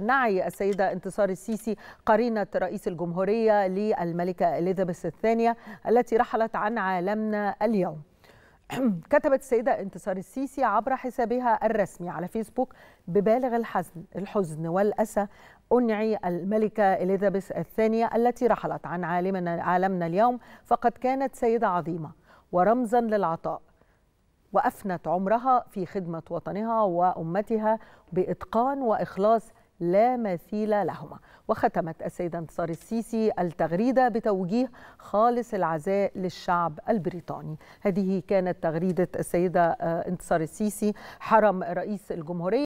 نعي السيدة انتصار السيسي قرينة رئيس الجمهورية للملكة إليزابيث الثانية التي رحلت عن عالمنا اليوم كتبت السيدة انتصار السيسي عبر حسابها الرسمي على فيسبوك ببالغ الحزن الحزن والأسى أنعي الملكة إليزابيث الثانية التي رحلت عن عالمنا, عالمنا اليوم فقد كانت سيدة عظيمة ورمزا للعطاء وأفنت عمرها في خدمة وطنها وأمتها بإتقان وإخلاص لا مثيل لهما وختمت السيدة انتصار السيسي التغريدة بتوجيه خالص العزاء للشعب البريطاني هذه كانت تغريدة السيدة آه، انتصار السيسي حرم رئيس الجمهورية